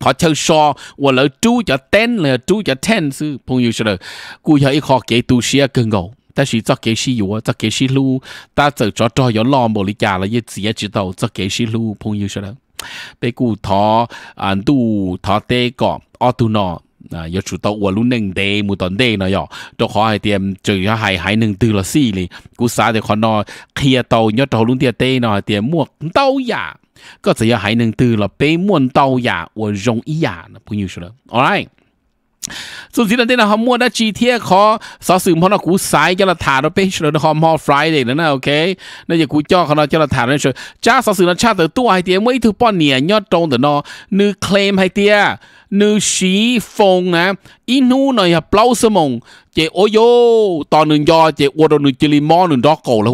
khó chơi so và lỡ chú cho ten là chú cho ten sư phong yêu sơ cú giờ ít khó kể tu sĩ cần ngầu ta chỉ cho kể sĩ yếu cho kể sĩ lu ta chỉ cho cho yếu lo một lý giả là như chỉ chỉ đầu cho kể sĩ lu phong yêu sơ bây cú thọ anh tu thọ tê cọ ở tu nọ à chủ tàu của luôn nâng đề một tuần đề nó yo cho khó hai tiệm trừ cho hai hai nâng là xì li cú xá thì khó nó kia tàu nhớ tàu luôn tiệt tê nó tiệm mua tàu giả 个只要还能得了被问到呀，我容易呀，那朋友说了，all right。สุดที่เราได้นะฮะมมัวนะจีเทียขอสอสื่อพอนะกูสายจะละถาเราเป็นเลยนะฮอมฮอฟรายเดย์นะนะโอเคนั่นอย่ากูจ่อเนาดจะละถาเราเฉยจ้าสอสื่อนะชาติตัวไอเทียไม่ถือป้อนเนี่ยยอดตรงแต่นอนือเคลมไอเทียนือชีฟงนะอินูหน่อยฮะเปล่าสมอง chế yo tao nương do chế ô đồ nương chế li mò nương đó cổ là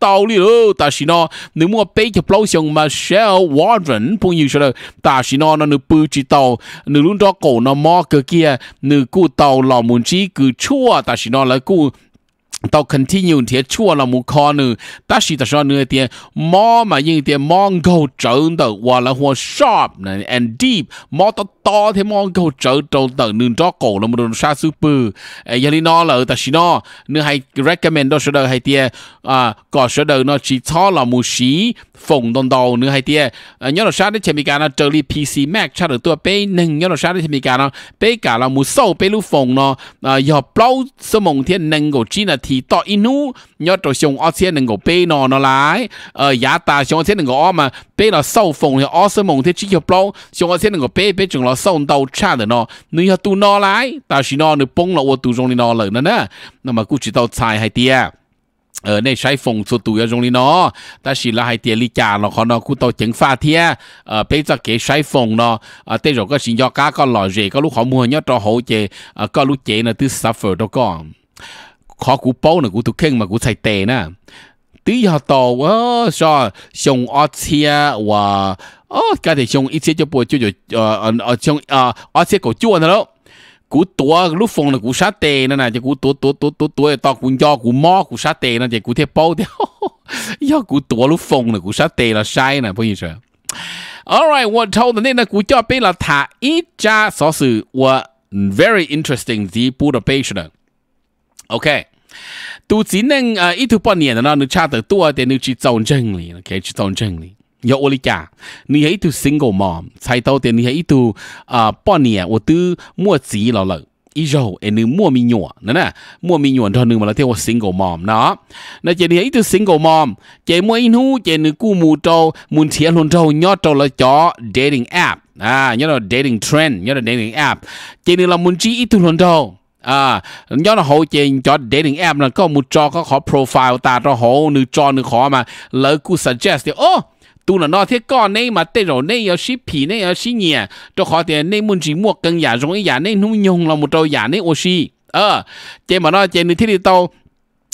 tao li đó ta xin nó mua bé cho bao xong mà shell warden yêu sao nó nó nương bự chỉ tao nương lúc đó cổ nó mò cơ kia tao lò muốn chỉ cứ chua ta xin nó là tao continue thì chua là một con nữa ta chỉ ta cho nữa thì mò mà những thì mong cầu trộn đầu hoặc là hoa sharp này and deep mò to to thì mong cầu trộn trộn đầu nương cho cổ là một đồ sa super giờ đi nó là ta chỉ nó nữa hay recommend đó số đầu hay thì à có số đầu nó chỉ cho là một xí phòng đồn đầu nữa hay thì ờ, nhớ là sao đấy chỉ bị cái nó trở đi pc max cho được ตัว bé nâng nhớ là sao đấy chỉ bị cái nó bé cả là một sâu bé lúc phòng nó à giờ bao số mong thiên nâng của chỉ là thì tọ inu nhớ trò xong ở xe đừng có pe nó nó lại ờ giá ta xong ở xe đừng có mà bê nó sâu phồng thì ở xe mông thế chỉ hiệp lâu xong ở xe đừng có pe bê chừng nó sâu đầu cha được nó nếu như tu nó lại ta chỉ nó nếu bông nó ở tu trong nó lợn nữa nè nó mà cứ chỉ tao xài hay tia เออในใช้ฟงสุดตัวตรงนี้เนาะแต่สิละให้เตียลิจาเนาะเขาเนาะกูตัวเจ๋งฟ้าเทียเออเป็นจะเก๋ใช้ฟงเนาะเออเตยเราก็สิยอก้าก็หล่อเจก็ลูกของมัวยอดต่อหูเจเออก็ลูกเจเนาะที่ suffer ตัวก่อน khó cú bố nè cú tu khen mà cú sai tệ nè tí giờ tàu á sao xong ở xe cái thì xong ít xe cho bùa cho cho ờ xong ờ ở cổ chua đó cú tua lúc phong là cú sát tệ nè chứ cú tua tua tua tua tua tao cú do cú mò cú sát tệ nè chứ cú thế bố thế giờ cú tua lúc phong là cú sát tệ là sai nè bây giờ Alright，我抽的那呢，股价被了他一家所属，我 very interesting the Budapest 的。OK，tu chỉ nên à ít thứ bao nhiêu nó nó cha từ tua thì nó chỉ trồng chân lý ok chỉ trồng chân lý yo oli cha ni hãy tu single mom sai tao thì ni hãy tu à bao nhiêu tôi tu mua chỉ lo lợi ý em nữ mua mi nhụa nữa nè mua thôi nữ mà là theo single mom nó nó chị này từ single mom chị mua in hu chị nữ cu mù trâu muốn thiệt luôn trâu nhớ trâu dating app à nhớ là dating trend nhớ là dating app chị là muốn chỉ ít luôn trâu à nhớ là hậu chị cho dating app là có một trò có khó profile ta cho hậu nữ trò nữ khó mà lỡ cú suggest thì ô oh, tu là nó thế con này mà tê rồi này ở ship phi này ở ship nhẹ cho khó tiền này muốn chỉ mua cần giả giống cái giả này nó nhung là một trò giả này ô xí ờ chị mà nó chị nữ thế đi tao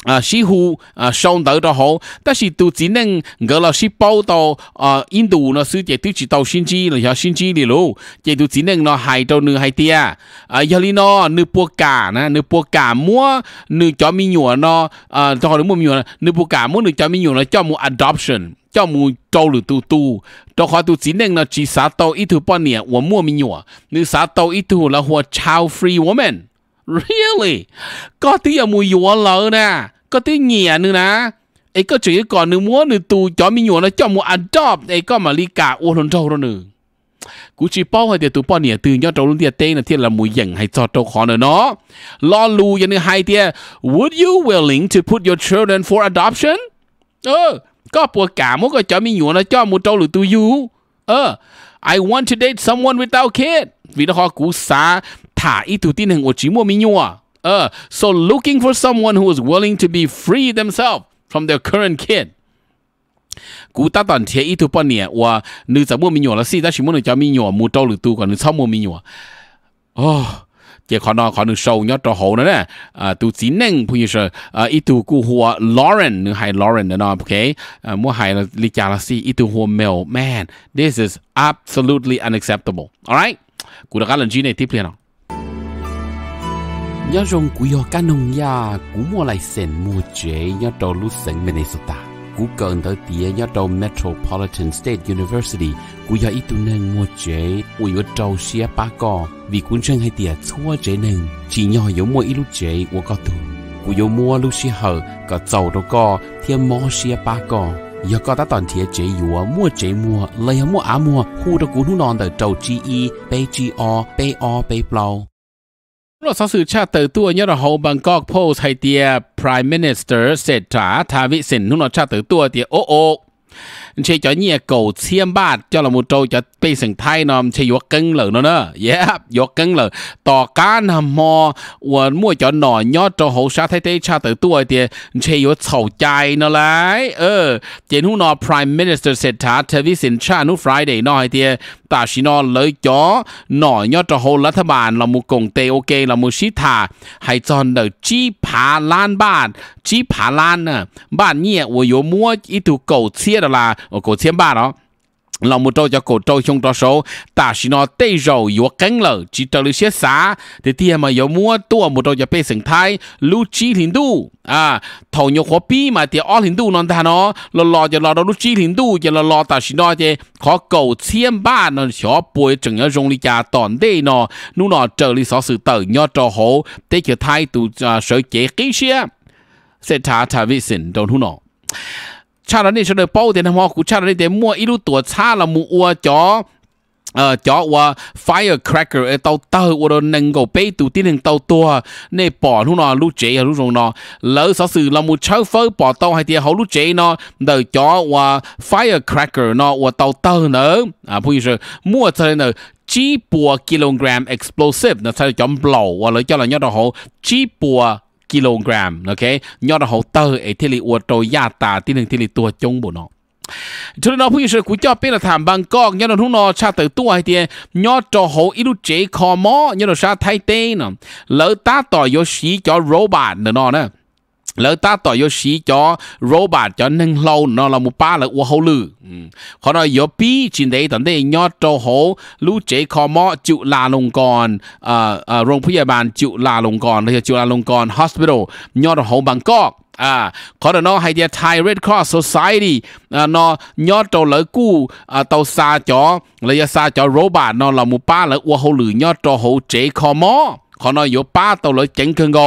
啊，似乎啊上到都好，但是都只能俄罗斯报道啊，印度呢世界都知道先知，然後先知嚟路，这都只能呢海到呢海啲啊，要哩啲呢呢波價呢呢不價麼呢叫咪鸟呢？啊，就係冇咪鸟呢不價麼呢叫咪鸟呢？叫冇 adoption，叫冇做嚟都都，到佢都只能呢只殺到一头半年，我冇咪鸟，你殺到一头了後 child free woman。Really? Có tí ở mùi dùa nè. Có tí nhẹ nữa nè. Ấy có chuyện còn nữa muốn nữa tù cho mình nhuộn nó cho một adopt. Ấy có mà cả ô lồn trâu đó Cú chỉ bao hay tiệt tụ bao nè từ nhau trâu luôn tiệt tên là thiên là mùi dành hay cho trâu khó nữa nó. Lo lù yên hai tiệt. Would you willing to put your children for adoption? Ờ. Có bùa cả mốt có cho mình nhuộn nó cho một trâu lù tù Ờ. I want to date someone without kid. Vì nó khó cú xa thả itu tin hằng ochi mua nhua, Uh, à? ờ, so looking for someone who is willing to be free themselves from their current kid. Cú ta toàn thế itu bọn nè, và nữ cháu mua minyua là si, ta chỉ muốn nữ cháu nhua, mua trâu lửa tu, còn nữ cháu mua nhua. Oh, à? chỉ khó nó khó nữ sâu nhớ trò hậu nữa nè, à, tu chỉ nâng phụ như sơ, à, itu cú hùa Lauren, nữ hay Lauren nữa nè, ok, à, mua hay là lý chá là si, itu hùa male, man, this is absolutely unacceptable, alright? Cú đã gắn lần chi này tiếp liền nào nhớ rong cú yo cá nông ya cú mua lại sen mua chế nhớ đầu lúc sen Minnesota cú gần tới tía nhớ đầu Metropolitan State University cú yo ít tuần nâng mua chế ui yo đầu xia ba co vì cuốn chân hay tía chua chế nâng chỉ nhỏ yo mua ít lúc chế của có tu cú yo mua lúc xia hở có dầu đâu co thiên mua xia ba co giờ có ta toàn thiệt chế yếu mua chế mua lấy mua á mua khu đó cú nu tới trâu chi e bay chi o bay o รสสื่อชาติเติร์ตัวยอดเฮาบังกอกโพสไฮเตีย Prime Minister เศรษฐาทาวิสินนุนชาติเติร์ตัวเตีย โอโอ chế cho nhẹ cầu xiêm bát cho là một trâu cho bây sinh thái nó chế yếu cứng lở nó nữa yeah yếu cứng lở tỏ cá nằm mò và mua cho nọ nhó cho hậu sa thay thế cha tới tuổi thì chế yếu sầu chạy nó lại ờ trên hôm nọ prime minister sẽ thả cha nu friday nó thì ta chỉ nó lấy cho nọ nhó cho hậu lá tháp là một cùng tê ok là một sĩ thả hay cho nó chi phá lan bàn chi phá lan nè à. bạn nhẹ và yếu ít tu cầu chia đó là Ờ, cổ thiên ba đó là một trâu cho cổ trâu trong trò số ta chỉ nó tê rồi yếu cánh lở chỉ trâu lưu xét xá thì tiền mà yếu mua tua một trâu cho bê sinh thái lưu chi hình đu à thầu nhiều khó bi mà tiền all hình đu nó ta nó lò lò cho lò đó lưu chi hình đu cho lò lò ta chỉ nó cho khó cầu thiên ba nó cho bồi chừng nhớ dùng lý cha tòn đây nó nu nó trở lý sở sự tờ nhớ trò hổ tê cho thái tụ à, sở chế kỹ xe sẽ trả trả vệ sinh đâu nu nó 差了那时候的包点的话，股差了那点墨一路躲差了木我脚。呃，叫我 ờ, firecracker 诶，到到我都能够被堵的人到多，那 bỏ lúc nào lúc chế lúc rồi nó lỡ sở sự là một cháu phơi bỏ tao hay thì hậu lúc chế nó đợi cho và firecracker nó và tao tao nữa à bây giờ mua cho nên จีปัวกิโลกรัม explosive นะใช้จอมเปล่าว่าเลยเจ้าหล่านี้เราเขาจีปัว kilogram ok nhỏ đó hậu tơ ấy thì uo trôi ya tà tí nâng thì lì tua chung bộ nó cho nên nó bây giờ cũng cho biết là thảm bằng cọc nhớ nó lúc nó cha tự tua hay tiền cho hậu ít chế khó mó nhớ nó sa thay tên lỡ ta tỏi vô xí cho robot nữa nó nữa lỡ ta tỏ yo cho robot cho nâng lâu nó là một ba là u hậu lử ừ. họ nói yo pi chỉ đấy tận đây nhớ trâu hậu lũ chế khó mò chịu là lồng còn ờ ờ rồng phi bàn chịu là lồng còn rồi chịu là lồng còn hospital nhớ trâu hậu bằng à có được nó hay thì Red Cross Society à, nó nhớ trâu cú à, ờ, tàu xa cho lấy xa cho robot nó là một ba là u hậu lử nhớ trâu hậu chế khó ขาเนาะยป้าตัวเลยเจ๋งเกินกู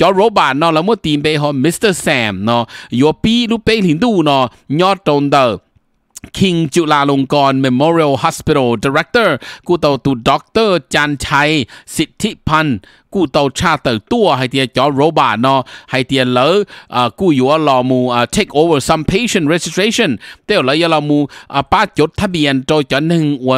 จอโรบานเนาะแล้วมื่อตีนไปหอมิสเตอร์แซมเนาะยปีลูปเป็หินดูเนาะยอดตรงเดอร์คิงจุลาลงกรณ์เมมโมเรียลฮอสพิทอลดีเรคเตอร์กูเตาตูด็อกเตอร์จันชัยสิทธิพันธ์กูเตาชาเตอร์ตัวให้เตียจอโรบานเนาะให้เตียเลยอ่ากูอยู่ลอมูอ่าเทคโอเวอร์ซัม a t i e n t registration เตยวเลยยาลอมูอ่าป้าจดทะเบียนโดยจันหนึ่งอ่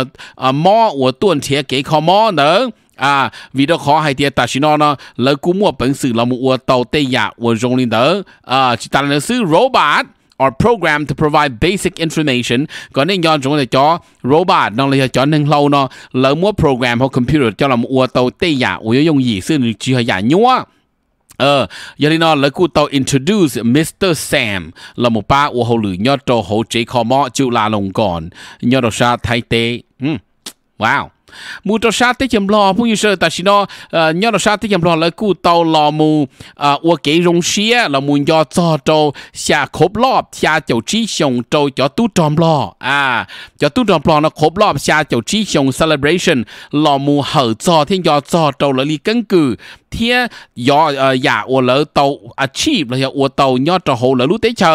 าหม้ออ่าต้วนเทียเก๋ขอมอเนาะ啊，为了好海点，但是呢呢，如果没本事，那么我到底呀，我容易的啊，去当然是 robot。are programmed to provide basic information ก็นี่ย้อนจงเลยจอ robot น้องเลยจอหนึ่งเราเนาะเรามัว program ของ computer จอเรามัวตัวเตี้ยอุยยงยีซึ่งจีหยาญัวเออยาลีนอแล้วกูตัว introduce Mr. Sam เราหมู่ป้าอัวเขาหรือยอดโตเขาเจคอมอจุลาลงก่อนยอดเราชาไทยเตอืมว้าวมูตัวชาติจำลอผู้ยิ่งเสดแต่สินอเอ่อยอดชาติจำลอเลยกู้เตาลอมูเอ่อวัวเก๋รงเชียลอมูยอจอโจเสียครบรอบเสียเจ้าชี้ชงโจจอตู้จอมลออ่าจอตู้จอมลอนะครบรอบเสียเจ้าชี้ชง celebration ลอมูเห่อจอที่ยอจอโจเลยลีกังกือเทียยอเอ่อยาอัวเลยเตาอาชีพเลยอัวเตายอดจะโหเลยรู้เตเชอ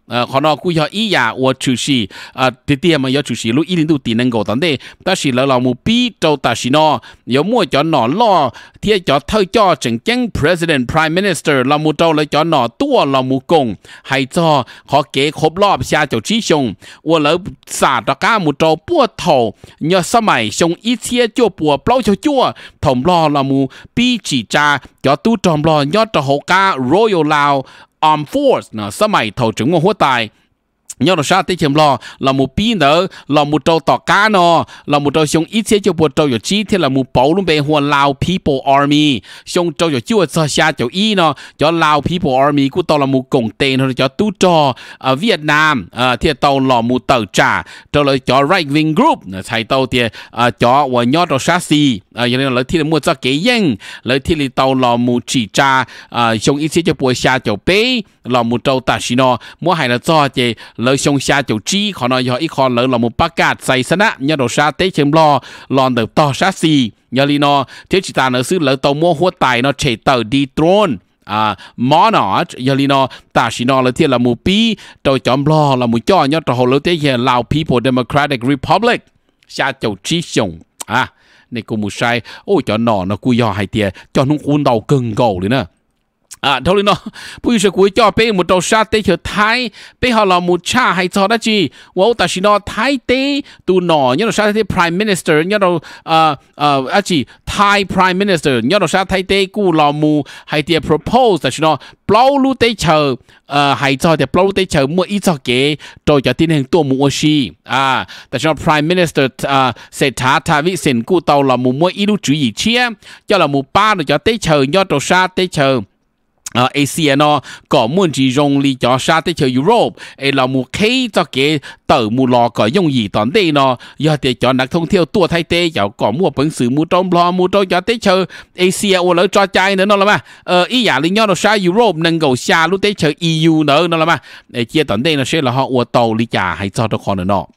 呃，可能估要一呀，我就是啊，这点嘛要就是路一零度低能够，但的，但是老老母逼就但是呢，要么叫哪咯，贴叫偷叫正经 president prime minister 老母到了叫哪多老母公，还做好给ครบรอบชาเจ้าชี้ชง我老傻ตะก้า母到波头，要สมัยชง一切就波เปล่าเจ้าจั่วถมรอ老母逼จีจ้า叫ตู้จอมรอยอดตะหก้า royal ลาว Armed Forces นะสมัยเท่าถึงหัวตาย nhau nó sao tới chém lò là một pin nữa là một trâu tỏ cá nó là một trâu xong ít xe cho bộ trâu rồi chi thế là một bộ luôn bề hoa lao people army xong trâu rồi chưa sao xa chỗ y nó cho lao people army của tao là một cổng tên rồi cho tu trò ở Việt Nam à, thì tao là một tờ trả trâu lại cho right wing group thầy tao thì à, cho và nhau trâu xa xì à, cho nên là thì là mua cho cái yên lại thì là tao là một chỉ trả à, xong ít xe cho bộ xa chỗ bê là một trâu ta xí nó mua hay là cho thì là lỡ xong xa chỗ trí khó nói do ý khó lỡ là một bác cát xây sân á nhớ đồ xa tế chém lo lòn được to xa xì nhớ lý nó thế chỉ ta nở sư lỡ tàu mua hốt tài nó chạy tờ đi trôn à mỏ nọ giờ li nó ta chỉ nó là thiên là một pi tàu chọn lo là một cho nhớ trâu hồ lỡ thế hiện Lao People Democratic Republic xa chỗ trí sông à này cũng một sai ôi cho nọ nó cú do hai tia cho nó cuốn đầu cưng cầu đấy nè à thôi lên nó bây giờ cuối cho bé một đầu sa tế chờ thái bé họ là một cha hay cho đó chứ wow thái tế tu nọ nhớ đầu sa tế prime minister nhớ đầu à à chỉ thái prime minister nhớ đầu sa thái tế cũ là mù hay tiền propose ta xin nó blow lu tế chờ à hay cho thì blow tế chờ mua ít cho kế rồi cho tin hình tua mua xí à ta xin prime minister à sẽ thả thả cũ tàu là mù mua ít lu chủ gì chia cho là mù ba rồi cho tế chờ nhớ đầu sa tế chờ 啊，ASEAN 咯，個滿之容易叫沙啲叫 Europe，誒，老母 K 作嘅豆母落個容易當地咯，要啲叫นักท่องเที่ยวตัวไทยเตย有個冇本事冇當羅冇當要啲叫 ASEAN 我嚟作ใจ呢，喏啦嘛，誒，一廿零幺到沙 Europe 能夠下路啲叫 EU 呢，喏啦嘛，誒，即係當地呢，所以啦，我道理解係做得可能咯。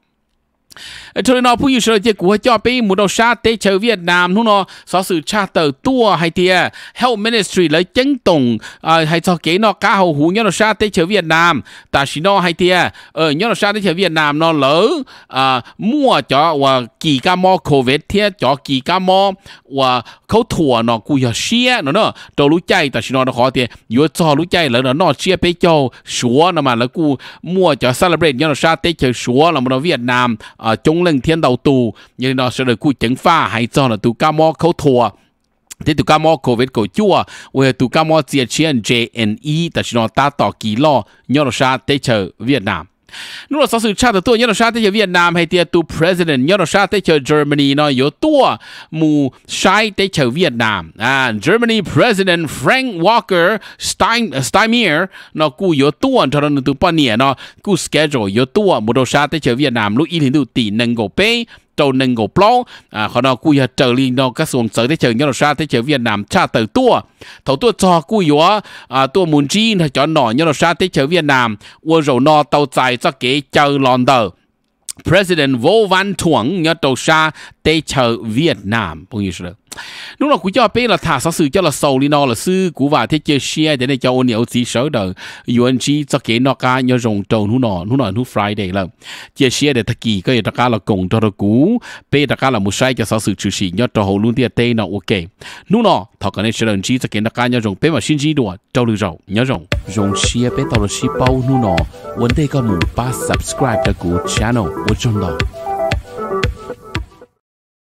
Ờ, cho nên nó phụ sự là của cho bé muốn đâu xa tế chờ Việt Nam nó nó sở sự cha tờ tua hay thì à, Health Ministry lấy chấn tùng à, hay cho kế nó cá hầu hú nhớ nó xa tế chờ Việt Nam ta chỉ nó hay thì ở nhớ nó xa tế chờ Việt Nam nó lỡ à, mua cho và kỳ ca mò COVID thế, cho kỳ ca mò và khẩu thua nó cũng giờ xia nó nó cho lũ chạy ta chỉ nó nó khó thì vừa cho lũ chạy lỡ nó nó xia bé cho số nó mà lỡ cú mua cho celebrate nhớ nó xa tế chờ số là một Việt Nam à chống lên thiên đầu tù như nó sẽ được cú chấn pha hay cho là tù ca mò khâu thua thế tụ cá mò cổ vết chua về tụ cá mò chia chiến JNE tại nó ta tỏ ký lo nhớ là sa Việt Nam Nu lo sasu chata to nyano shate việt nam hay tia tu president nyano shate cho Germany nó yo tua mu tới te việt nam À Germany president Frank Walker Stein à, Steinmeier nó ku yo tua cho no tu pa nie no ku schedule yo tua mu do shate cho Vietnam lu i hin tu ti nang go pe trâu nâng ngộ pló à họ nó cúi trở lên nó các xuồng sở thế chờ nhau xa thế chờ Việt Nam cha từ tua thầu tua cho cúi yếu à tua muốn chi nó cho nọ nhau xa thế chờ Việt Nam uo rầu nó tàu dài cho kế chờ lòn tờ President Vô Văn Thuận nhớ tàu xa thế chờ Việt Nam. Bông như sao lúc nào cũng cho biết là thả sáu sự cho là sầu đi nó là sư cú và thế chơi xe để này cho ôn nhiều gì sở đời UNG cho kế nó cá nhớ rồng trâu nu nọ nu nọ nu Friday là chơi xe để thật kỳ cái đặc cá là cùng cho nó cú bê đặc cá là một sai cho sáu sự trừ sĩ nhớ cho hồ luôn tia tê nó ok nu nọ thọ cái này sẽ chi cho kế nó cá nhớ rồng bê mà xin gì đùa trâu lư rầu nhớ rồng rồng xe bê tao là ship bao nu nọ vấn đề có mù ba subscribe cho cú channel của chúng tôi